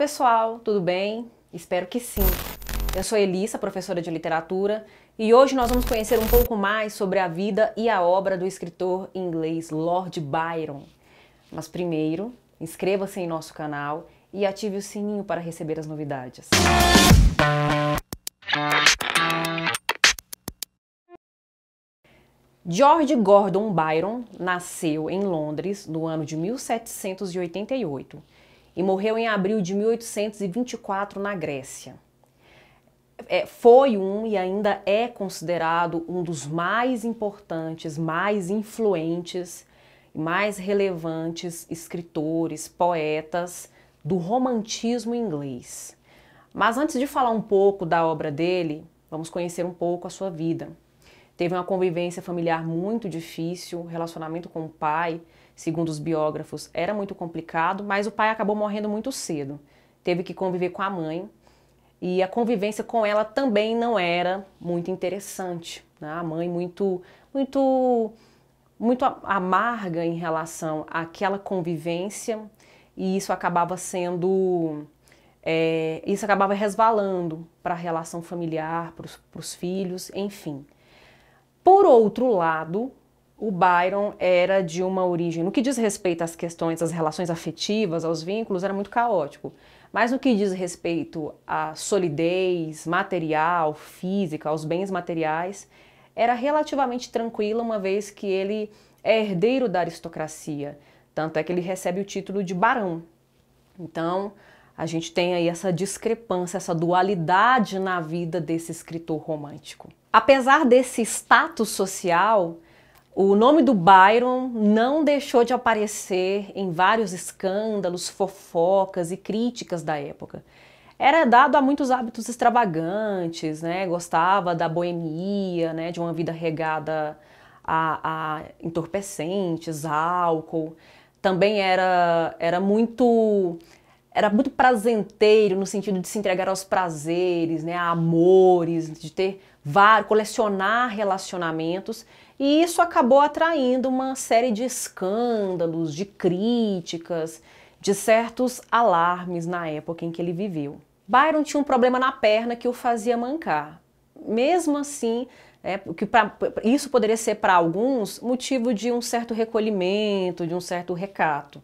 pessoal, tudo bem? Espero que sim. Eu sou Elissa, professora de literatura, e hoje nós vamos conhecer um pouco mais sobre a vida e a obra do escritor inglês Lord Byron. Mas primeiro, inscreva-se em nosso canal e ative o sininho para receber as novidades. George Gordon Byron nasceu em Londres no ano de 1788 e morreu em abril de 1824 na Grécia. É, foi um e ainda é considerado um dos mais importantes, mais influentes, mais relevantes escritores, poetas do romantismo inglês. Mas antes de falar um pouco da obra dele, vamos conhecer um pouco a sua vida. Teve uma convivência familiar muito difícil, relacionamento com o pai, segundo os biógrafos, era muito complicado, mas o pai acabou morrendo muito cedo. Teve que conviver com a mãe e a convivência com ela também não era muito interessante. Né? A mãe muito, muito, muito amarga em relação àquela convivência e isso acabava sendo é, isso acabava resvalando para a relação familiar, para os filhos, enfim. Por outro lado, o Byron era de uma origem, no que diz respeito às questões, às relações afetivas, aos vínculos, era muito caótico. Mas no que diz respeito à solidez material, física, aos bens materiais, era relativamente tranquila, uma vez que ele é herdeiro da aristocracia. Tanto é que ele recebe o título de barão. Então, a gente tem aí essa discrepância, essa dualidade na vida desse escritor romântico. Apesar desse status social, o nome do Byron não deixou de aparecer em vários escândalos, fofocas e críticas da época. Era dado a muitos hábitos extravagantes, né? gostava da boemia, né? de uma vida regada a, a entorpecentes, a álcool. Também era, era muito era muito prazenteiro no sentido de se entregar aos prazeres, né, a amores, de ter var, colecionar relacionamentos e isso acabou atraindo uma série de escândalos, de críticas, de certos alarmes na época em que ele viveu. Byron tinha um problema na perna que o fazia mancar. Mesmo assim, é, que pra, isso poderia ser para alguns motivo de um certo recolhimento, de um certo recato.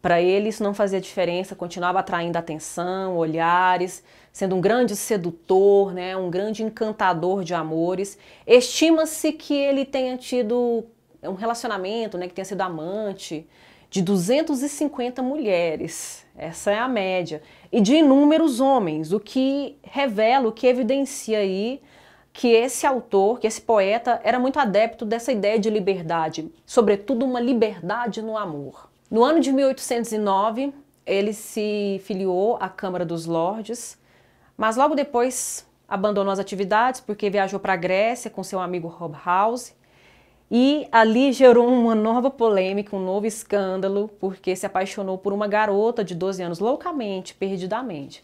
Para ele, isso não fazia diferença, continuava atraindo atenção, olhares sendo um grande sedutor, né, um grande encantador de amores. Estima-se que ele tenha tido um relacionamento, né, que tenha sido amante de 250 mulheres, essa é a média, e de inúmeros homens, o que revela, o que evidencia aí que esse autor, que esse poeta era muito adepto dessa ideia de liberdade, sobretudo uma liberdade no amor. No ano de 1809, ele se filiou à Câmara dos Lordes mas logo depois abandonou as atividades porque viajou para a Grécia com seu amigo Rob House e ali gerou uma nova polêmica, um novo escândalo, porque se apaixonou por uma garota de 12 anos loucamente, perdidamente,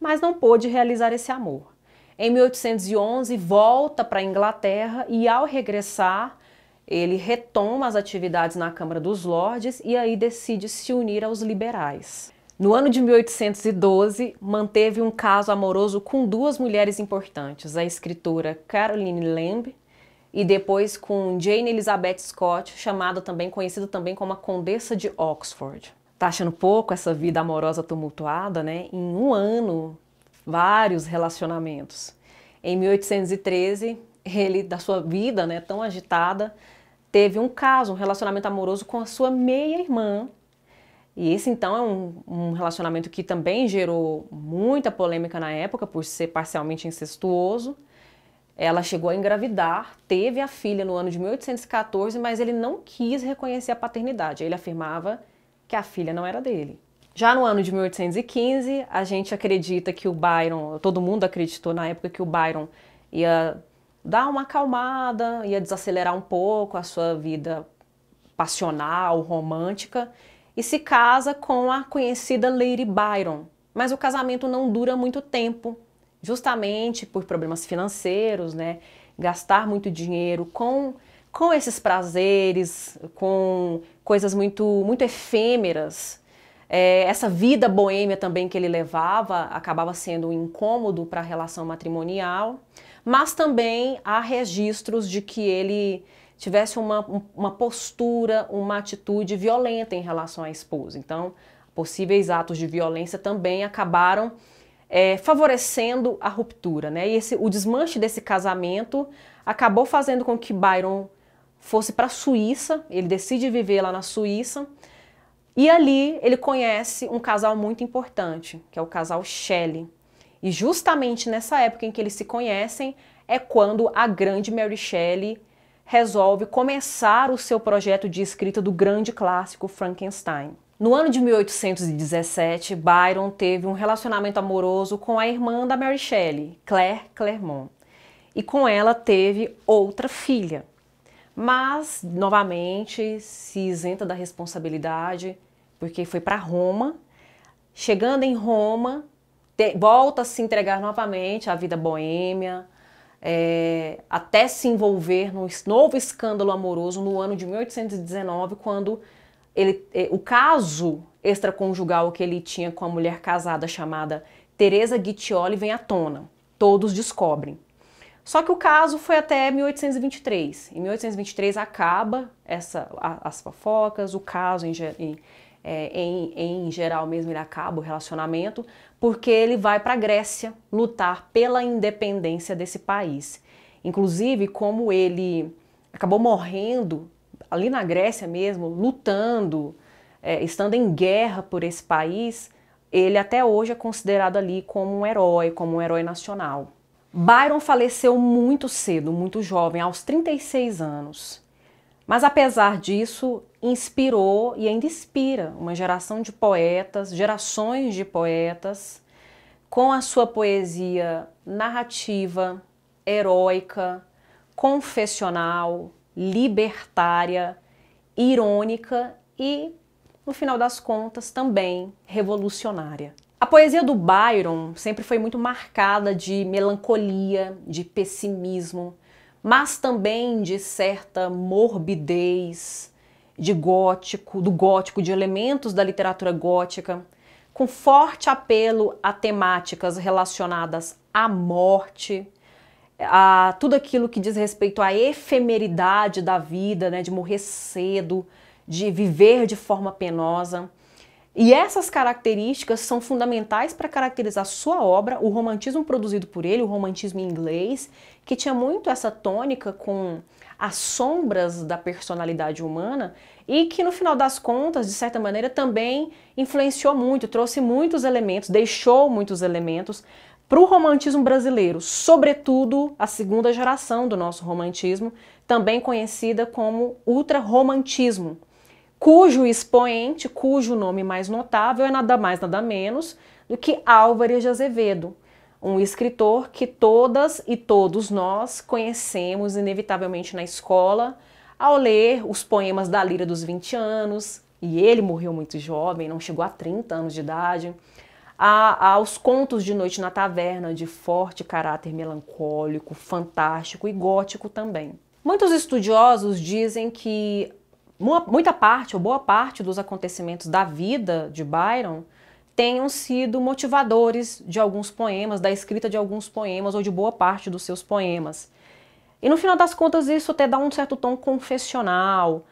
mas não pôde realizar esse amor. Em 1811, volta para a Inglaterra e, ao regressar, ele retoma as atividades na Câmara dos Lordes e aí decide se unir aos liberais. No ano de 1812, manteve um caso amoroso com duas mulheres importantes, a escritora Caroline Lamb e depois com Jane Elizabeth Scott, chamada também conhecida também como a Condessa de Oxford. Tá achando pouco essa vida amorosa tumultuada, né? Em um ano, vários relacionamentos. Em 1813, ele da sua vida, né, tão agitada, teve um caso, um relacionamento amoroso com a sua meia-irmã, e esse então é um, um, relacionamento que também gerou muita polêmica na época por ser parcialmente incestuoso. Ela chegou a engravidar, teve a filha no ano de 1814, mas ele não quis reconhecer a paternidade. Ele afirmava que a filha não era dele. Já no ano de 1815, a gente acredita que o Byron, todo mundo acreditou na época que o Byron ia dar uma acalmada, ia desacelerar um pouco a sua vida passional, romântica, e se casa com a conhecida Lady Byron. Mas o casamento não dura muito tempo, justamente por problemas financeiros, né? Gastar muito dinheiro com com esses prazeres, com coisas muito muito efêmeras. É, essa vida boêmia também que ele levava acabava sendo um incômodo para a relação matrimonial, mas também há registros de que ele tivesse uma, uma postura, uma atitude violenta em relação à esposa. Então, possíveis atos de violência também acabaram é, favorecendo a ruptura. Né? E esse, o desmanche desse casamento acabou fazendo com que Byron fosse para a Suíça, ele decide viver lá na Suíça, e ali ele conhece um casal muito importante, que é o casal Shelley. E justamente nessa época em que eles se conhecem é quando a grande Mary Shelley resolve começar o seu projeto de escrita do grande clássico Frankenstein. No ano de 1817, Byron teve um relacionamento amoroso com a irmã da Mary Shelley, Claire Clermont, e com ela teve outra filha. Mas, novamente, se isenta da responsabilidade, porque foi para Roma. Chegando em Roma, volta a se entregar novamente à vida boêmia, é, até se envolver num novo escândalo amoroso no ano de 1819, quando ele, é, o caso extraconjugal que ele tinha com a mulher casada chamada Teresa Guiccioli vem à tona. Todos descobrem. Só que o caso foi até 1823. Em 1823 acaba essa, a, as fofocas, o caso em, em é, em, em geral mesmo ele acaba o relacionamento, porque ele vai para a Grécia lutar pela independência desse país. Inclusive, como ele acabou morrendo ali na Grécia mesmo, lutando, é, estando em guerra por esse país, ele até hoje é considerado ali como um herói, como um herói nacional. Byron faleceu muito cedo, muito jovem, aos 36 anos. Mas apesar disso, inspirou e ainda inspira uma geração de poetas, gerações de poetas, com a sua poesia narrativa, heróica, confessional, libertária, irônica e, no final das contas, também revolucionária. A poesia do Byron sempre foi muito marcada de melancolia, de pessimismo, mas também de certa morbidez, de gótico, do gótico, de elementos da literatura gótica, com forte apelo a temáticas relacionadas à morte, a tudo aquilo que diz respeito à efemeridade da vida, né, de morrer cedo, de viver de forma penosa. E essas características são fundamentais para caracterizar sua obra, o romantismo produzido por ele, o romantismo inglês, que tinha muito essa tônica com as sombras da personalidade humana e que no final das contas, de certa maneira, também influenciou muito, trouxe muitos elementos, deixou muitos elementos para o romantismo brasileiro, sobretudo a segunda geração do nosso romantismo, também conhecida como ultra-romantismo cujo expoente, cujo nome mais notável é nada mais, nada menos do que Álvares de Azevedo, um escritor que todas e todos nós conhecemos inevitavelmente na escola ao ler os poemas da Lira dos 20 anos, e ele morreu muito jovem, não chegou a 30 anos de idade, a, aos contos de Noite na Taverna, de forte caráter melancólico, fantástico e gótico também. Muitos estudiosos dizem que muita parte ou boa parte dos acontecimentos da vida de Byron tenham sido motivadores de alguns poemas, da escrita de alguns poemas ou de boa parte dos seus poemas. E no final das contas, isso até dá um certo tom confessional,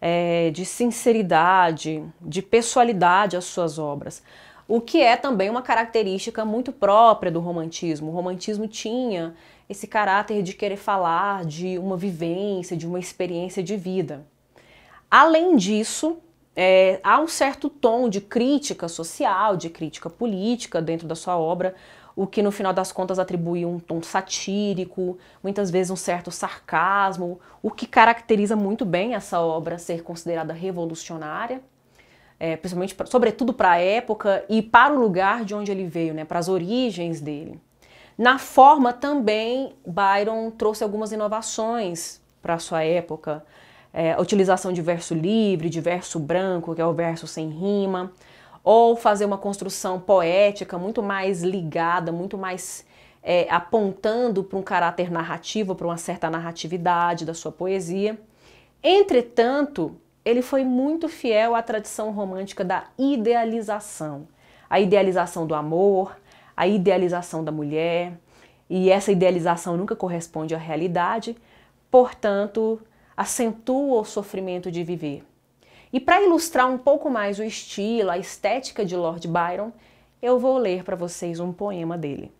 é, de sinceridade, de pessoalidade às suas obras. O que é também uma característica muito própria do romantismo. O romantismo tinha esse caráter de querer falar de uma vivência, de uma experiência de vida. Além disso, é, há um certo tom de crítica social, de crítica política dentro da sua obra, o que no final das contas atribui um tom satírico, muitas vezes um certo sarcasmo, o que caracteriza muito bem essa obra ser considerada revolucionária, é, principalmente, sobretudo para a época e para o lugar de onde ele veio, né, para as origens dele. Na forma também, Byron trouxe algumas inovações para a sua época, é, a utilização de verso livre, de verso branco, que é o verso sem rima, ou fazer uma construção poética muito mais ligada, muito mais é, apontando para um caráter narrativo, para uma certa narratividade da sua poesia. Entretanto, ele foi muito fiel à tradição romântica da idealização, a idealização do amor, a idealização da mulher, e essa idealização nunca corresponde à realidade, portanto, acentua o sofrimento de viver. E para ilustrar um pouco mais o estilo, a estética de Lord Byron, eu vou ler para vocês um poema dele.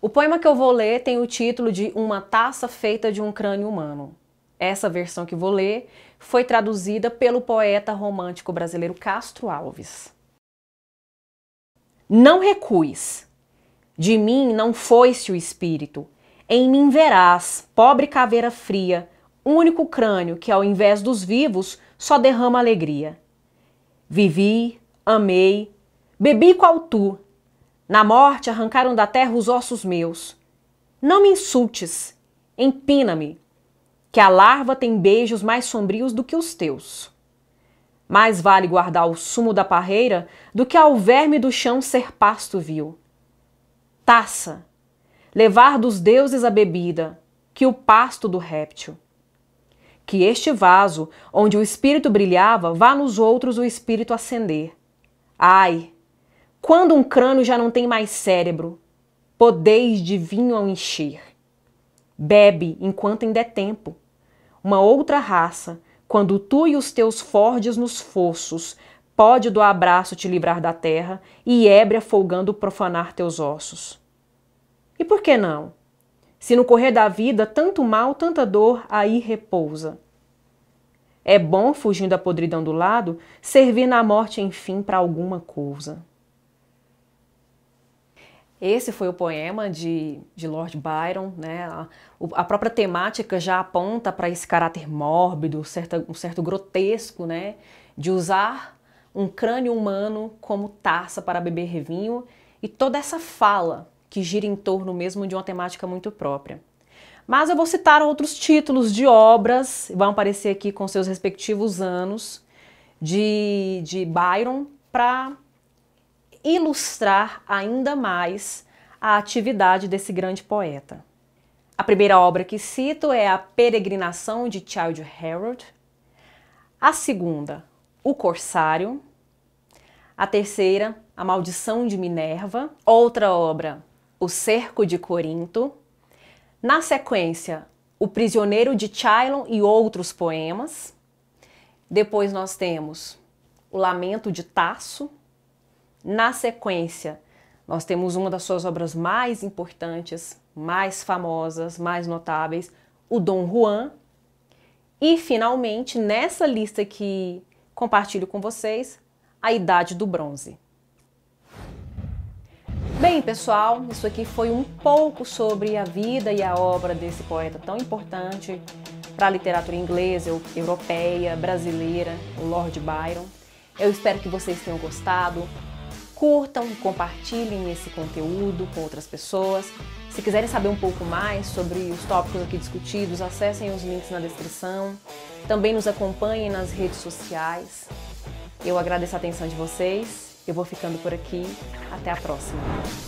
O poema que eu vou ler tem o título de Uma taça feita de um crânio humano. Essa versão que vou ler foi traduzida pelo poeta romântico brasileiro Castro Alves. Não recues. De mim não foi-se o espírito. Em mim verás, pobre caveira fria, um único crânio que, ao invés dos vivos, só derrama alegria. Vivi, amei, bebi qual tu. Na morte arrancaram da terra os ossos meus. Não me insultes, empina-me, que a larva tem beijos mais sombrios do que os teus. Mais vale guardar o sumo da parreira do que ao verme do chão ser pasto vil. Taça, levar dos deuses a bebida, que o pasto do réptil que este vaso, onde o espírito brilhava, vá nos outros o espírito acender. Ai, quando um crânio já não tem mais cérebro, podeis de vinho ao encher. Bebe enquanto ainda é tempo. Uma outra raça, quando tu e os teus fordes nos fossos, pode do abraço te livrar da terra e ébria folgando profanar teus ossos. E por que não? Se no correr da vida tanto mal, tanta dor aí repousa. É bom, fugindo da podridão do lado, servir na morte, enfim, para alguma coisa. Esse foi o poema de, de Lord Byron. Né? A, a própria temática já aponta para esse caráter mórbido, certa, um certo grotesco, né? de usar um crânio humano como taça para beber vinho e toda essa fala que gira em torno mesmo de uma temática muito própria. Mas eu vou citar outros títulos de obras, vão aparecer aqui com seus respectivos anos, de, de Byron, para ilustrar ainda mais a atividade desse grande poeta. A primeira obra que cito é A Peregrinação de Child Harold, a segunda, O Corsário, a terceira, A Maldição de Minerva, outra obra o Cerco de Corinto. Na sequência, O Prisioneiro de Chilon e outros poemas. Depois nós temos O Lamento de Tasso. Na sequência, nós temos uma das suas obras mais importantes, mais famosas, mais notáveis, o Dom Juan. E finalmente, nessa lista que compartilho com vocês, a Idade do Bronze. Bem, pessoal, isso aqui foi um pouco sobre a vida e a obra desse poeta tão importante para a literatura inglesa, europeia, brasileira, o Lord Byron. Eu espero que vocês tenham gostado. Curtam, compartilhem esse conteúdo com outras pessoas. Se quiserem saber um pouco mais sobre os tópicos aqui discutidos, acessem os links na descrição. Também nos acompanhem nas redes sociais. Eu agradeço a atenção de vocês eu vou ficando por aqui. Até a próxima.